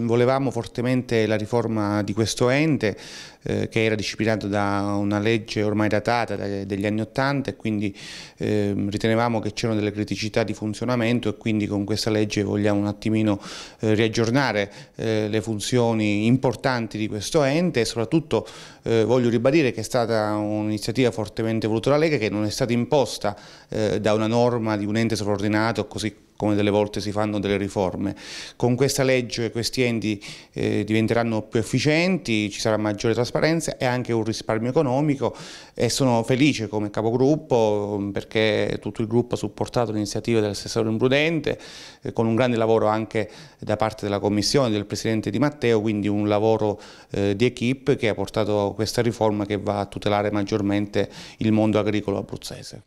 Volevamo fortemente la riforma di questo ente eh, che era disciplinato da una legge ormai datata degli anni Ottanta e quindi eh, ritenevamo che c'erano delle criticità di funzionamento e quindi con questa legge vogliamo un attimino eh, riaggiornare eh, le funzioni importanti di questo ente e soprattutto eh, voglio ribadire che è stata un'iniziativa fortemente voluta dalla Lega che non è stata imposta eh, da una norma di un ente sovraordinato così come delle volte si fanno delle riforme. Con questa legge questi enti eh, diventeranno più efficienti, ci sarà maggiore trasparenza e anche un risparmio economico e sono felice come capogruppo mm, perché tutto il gruppo ha supportato l'iniziativa dell'assessore Imprudente eh, con un grande lavoro anche da parte della Commissione, del Presidente Di Matteo, quindi un lavoro eh, di equip che ha portato questa riforma che va a tutelare maggiormente il mondo agricolo abruzzese.